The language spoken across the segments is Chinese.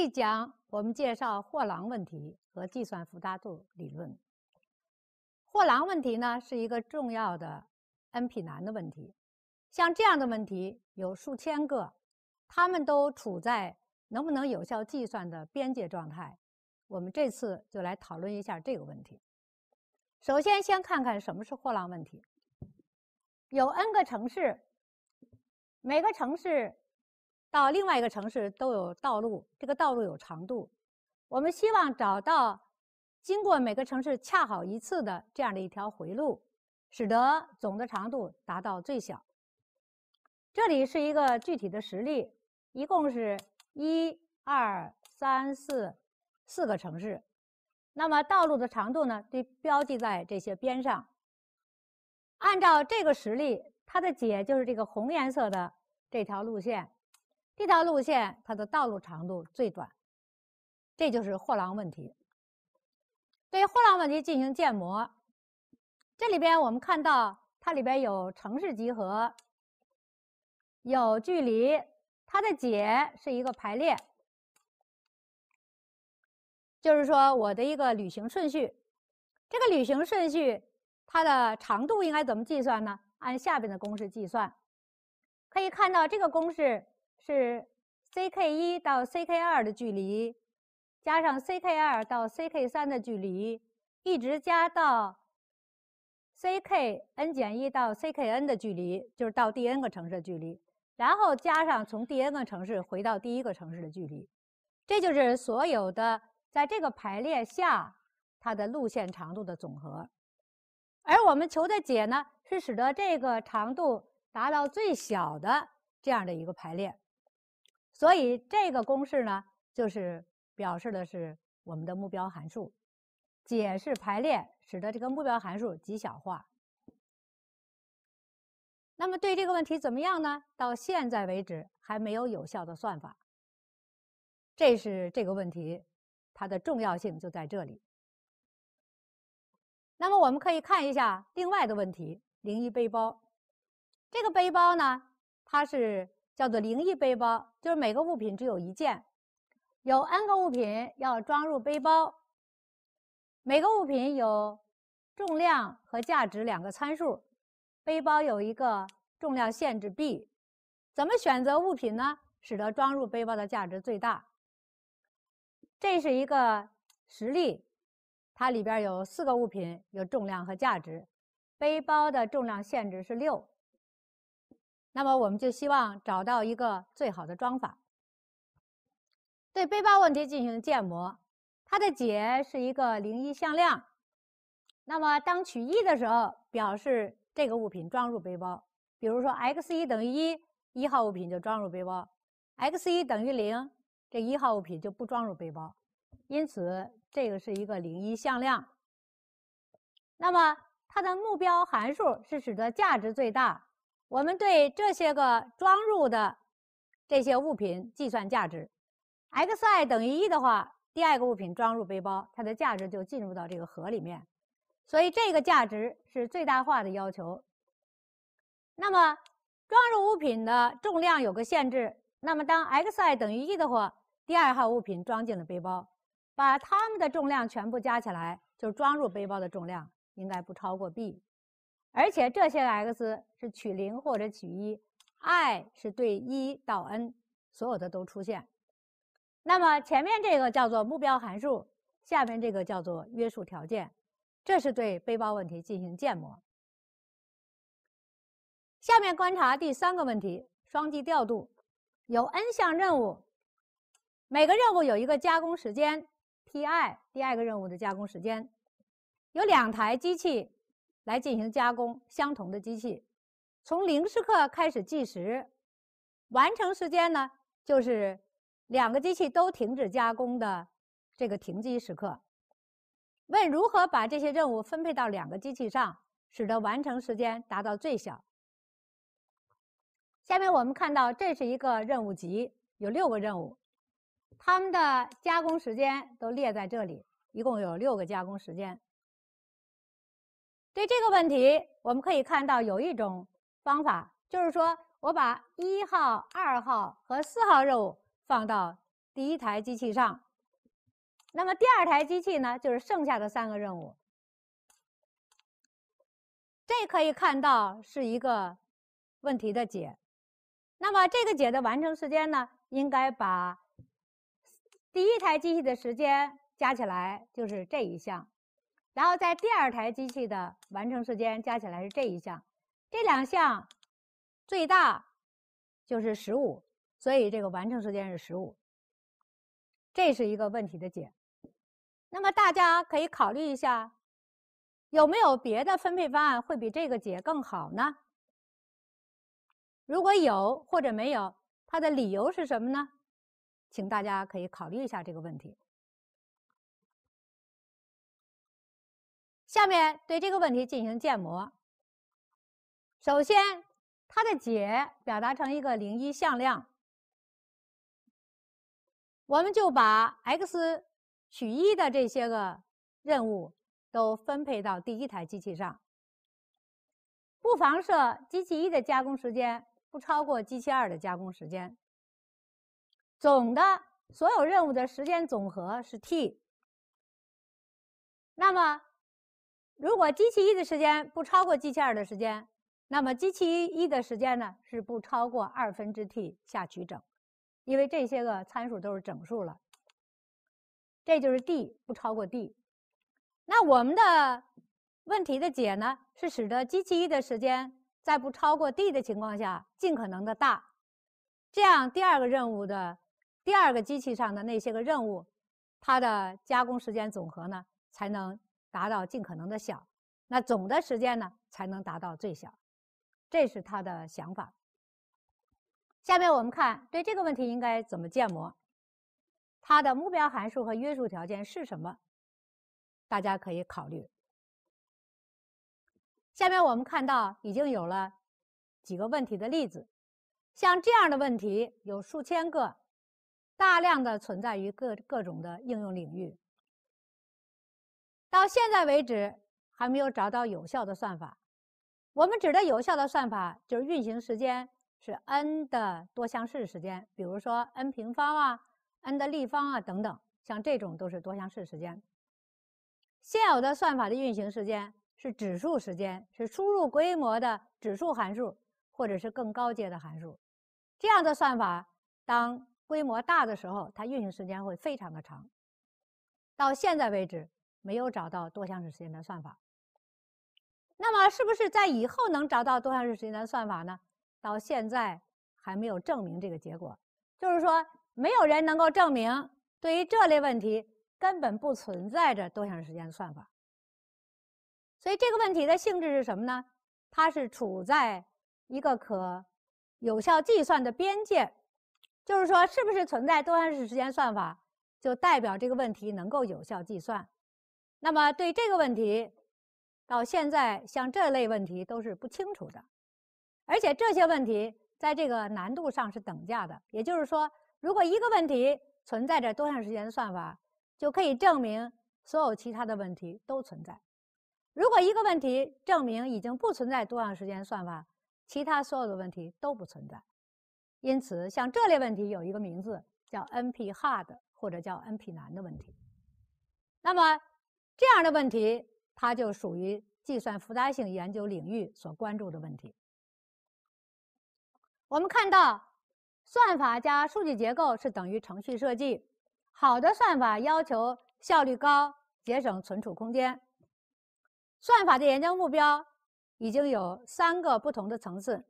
这讲我们介绍货郎问题和计算复杂度理论。货郎问题呢是一个重要的 NP 难的问题，像这样的问题有数千个，他们都处在能不能有效计算的边界状态。我们这次就来讨论一下这个问题。首先，先看看什么是货郎问题。有 n 个城市，每个城市。到另外一个城市都有道路，这个道路有长度。我们希望找到经过每个城市恰好一次的这样的一条回路，使得总的长度达到最小。这里是一个具体的实例，一共是一二三四四个城市。那么道路的长度呢，都标记在这些边上。按照这个实例，它的解就是这个红颜色的这条路线。这条路线它的道路长度最短，这就是货郎问题。对货郎问题进行建模，这里边我们看到它里边有城市集合，有距离，它的解是一个排列，就是说我的一个旅行顺序。这个旅行顺序它的长度应该怎么计算呢？按下边的公式计算，可以看到这个公式。是 C K 一到 C K 二的距离，加上 C K 二到 C K 三的距离，一直加到 C K n 减一到 C K n 的距离，就是到第 n 个城市的距离，然后加上从第 n 个城市回到第一个城市的距离，这就是所有的在这个排列下它的路线长度的总和。而我们求的解呢，是使得这个长度达到最小的这样的一个排列。所以这个公式呢，就是表示的是我们的目标函数，解释排列使得这个目标函数极小化。那么对这个问题怎么样呢？到现在为止还没有有效的算法。这是这个问题它的重要性就在这里。那么我们可以看一下另外的问题：零一背包。这个背包呢，它是。叫做零一背包，就是每个物品只有一件，有 n 个物品要装入背包。每个物品有重量和价值两个参数，背包有一个重量限制 b，怎么选择物品呢？使得装入背包的价值最大。这是一个实例，它里边有四个物品，有重量和价值，背包的重量限制是六。那么我们就希望找到一个最好的装法，对背包问题进行建模，它的解是一个零一向量。那么当取一的时候，表示这个物品装入背包，比如说 x 一等于一，一号物品就装入背包；x 一等于零，这一号物品就不装入背包。因此，这个是一个零一向量。那么它的目标函数是使得价值最大。我们对这些个装入的这些物品计算价值，x_i 等于一的话，第二个物品装入背包，它的价值就进入到这个盒里面，所以这个价值是最大化的要求。那么装入物品的重量有个限制，那么当 x_i 等于一的话，第二号物品装进了背包，把它们的重量全部加起来，就装入背包的重量应该不超过 b。而且这些 x 是取零或者取一，i 是对一到 n 所有的都出现。那么前面这个叫做目标函数，下面这个叫做约束条件，这是对背包问题进行建模。下面观察第三个问题：双击调度，有 n 项任务，每个任务有一个加工时间 t_i，第二个任务的加工时间，有两台机器。来进行加工，相同的机器，从零时刻开始计时，完成时间呢就是两个机器都停止加工的这个停机时刻。问如何把这些任务分配到两个机器上，使得完成时间达到最小？下面我们看到这是一个任务集，有六个任务，它们的加工时间都列在这里，一共有六个加工时间。对这个问题，我们可以看到有一种方法，就是说我把一号、二号和四号任务放到第一台机器上，那么第二台机器呢，就是剩下的三个任务。这可以看到是一个问题的解。那么这个解的完成时间呢，应该把第一台机器的时间加起来，就是这一项。然后在第二台机器的完成时间加起来是这一项，这两项最大就是十五，所以这个完成时间是十五。这是一个问题的解。那么大家可以考虑一下，有没有别的分配方案会比这个解更好呢？如果有或者没有，它的理由是什么呢？请大家可以考虑一下这个问题。下面对这个问题进行建模。首先，它的解表达成一个零一向量，我们就把 x 取一的这些个任务都分配到第一台机器上。不妨设机器一的加工时间不超过机器二的加工时间，总的所有任务的时间总和是 T，那么。如果机器一的时间不超过机器二的时间，那么机器一的时间呢是不超过二分之 t 下取整，因为这些个参数都是整数了。这就是 d 不超过 d。那我们的问题的解呢是使得机器一的时间在不超过 d 的情况下尽可能的大，这样第二个任务的第二个机器上的那些个任务，它的加工时间总和呢才能。达到尽可能的小，那总的时间呢才能达到最小，这是他的想法。下面我们看对这个问题应该怎么建模，它的目标函数和约束条件是什么，大家可以考虑。下面我们看到已经有了几个问题的例子，像这样的问题有数千个，大量的存在于各各种的应用领域。到现在为止，还没有找到有效的算法。我们指的有效的算法，就是运行时间是 n 的多项式时间，比如说 n 平方啊、n 的立方啊等等，像这种都是多项式时间。现有的算法的运行时间是指数时间，是输入规模的指数函数，或者是更高阶的函数。这样的算法，当规模大的时候，它运行时间会非常的长。到现在为止。没有找到多项式时间的算法，那么是不是在以后能找到多项式时间的算法呢？到现在还没有证明这个结果，就是说没有人能够证明对于这类问题根本不存在着多项式时间的算法。所以这个问题的性质是什么呢？它是处在一个可有效计算的边界，就是说是不是存在多项式时间算法，就代表这个问题能够有效计算。那么，对这个问题，到现在像这类问题都是不清楚的，而且这些问题在这个难度上是等价的。也就是说，如果一个问题存在着多长时间算法，就可以证明所有其他的问题都存在；如果一个问题证明已经不存在多长时间算法，其他所有的问题都不存在。因此，像这类问题有一个名字叫 N P hard 或者叫 N P 难的问题。那么，这样的问题，它就属于计算复杂性研究领域所关注的问题。我们看到，算法加数据结构是等于程序设计。好的算法要求效率高，节省存储空间。算法的研究目标已经有三个不同的层次：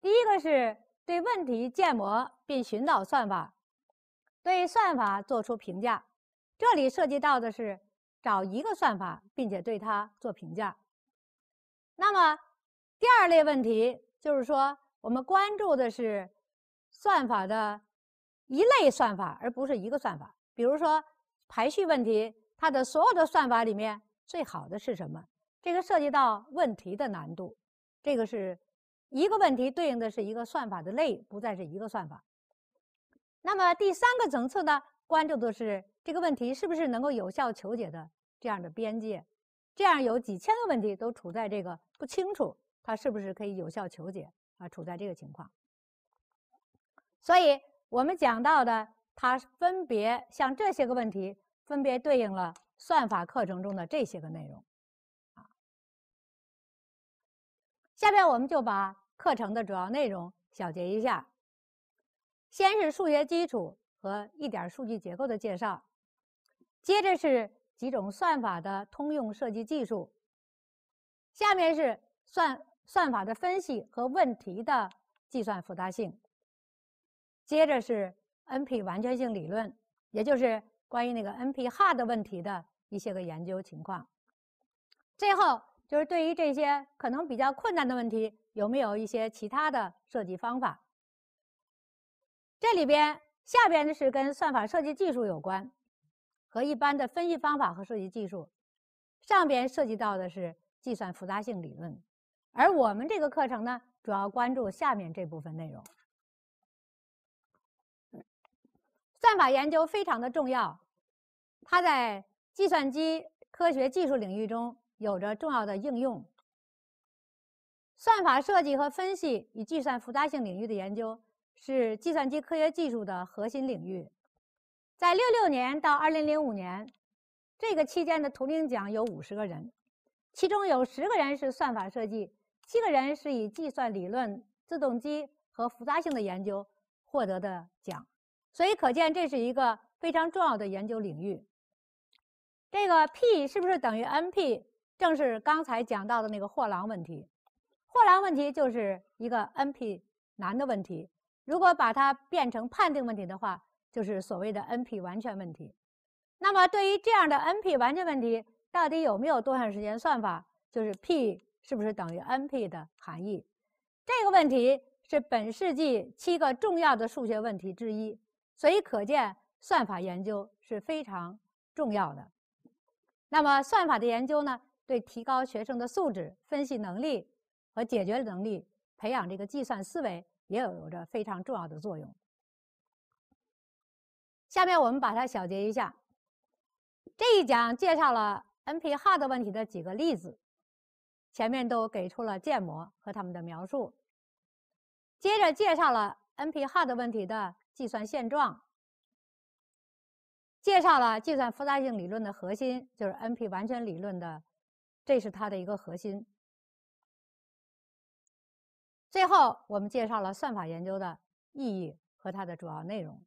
第一个是对问题建模并寻找算法，对算法做出评价。这里涉及到的是。找一个算法，并且对它做评价。那么，第二类问题就是说，我们关注的是算法的一类算法，而不是一个算法。比如说，排序问题，它的所有的算法里面最好的是什么？这个涉及到问题的难度。这个是一个问题对应的是一个算法的类，不再是一个算法。那么第三个层次呢，关注的是。这个问题是不是能够有效求解的？这样的边界，这样有几千个问题都处在这个不清楚，它是不是可以有效求解啊？处在这个情况，所以我们讲到的，它分别像这些个问题，分别对应了算法课程中的这些个内容。下面我们就把课程的主要内容小结一下。先是数学基础和一点数据结构的介绍。接着是几种算法的通用设计技术，下面是算算法的分析和问题的计算复杂性。接着是 N P 完全性理论，也就是关于那个 N P hard 问题的一些个研究情况。最后就是对于这些可能比较困难的问题，有没有一些其他的设计方法？这里边下边的是跟算法设计技术有关。和一般的分析方法和设计技术，上边涉及到的是计算复杂性理论，而我们这个课程呢，主要关注下面这部分内容。算法研究非常的重要，它在计算机科学技术领域中有着重要的应用。算法设计和分析与计算复杂性领域的研究是计算机科学技术的核心领域。在六六年到二零零五年这个期间的图灵奖有五十个人，其中有十个人是算法设计，七个人是以计算理论、自动机和复杂性的研究获得的奖，所以可见这是一个非常重要的研究领域。这个 P 是不是等于 NP？正是刚才讲到的那个货郎问题，货郎问题就是一个 NP 难的问题。如果把它变成判定问题的话。就是所谓的 NP 完全问题。那么，对于这样的 NP 完全问题，到底有没有多项时间算法？就是 P 是不是等于 NP 的含义？这个问题是本世纪七个重要的数学问题之一，所以可见算法研究是非常重要的。那么，算法的研究呢，对提高学生的素质、分析能力和解决能力，培养这个计算思维，也有有着非常重要的作用。下面我们把它小结一下。这一讲介绍了 N P-hard 问题的几个例子，前面都给出了建模和它们的描述。接着介绍了 N P-hard 问题的计算现状，介绍了计算复杂性理论的核心，就是 N P 完全理论的，这是它的一个核心。最后，我们介绍了算法研究的意义和它的主要内容。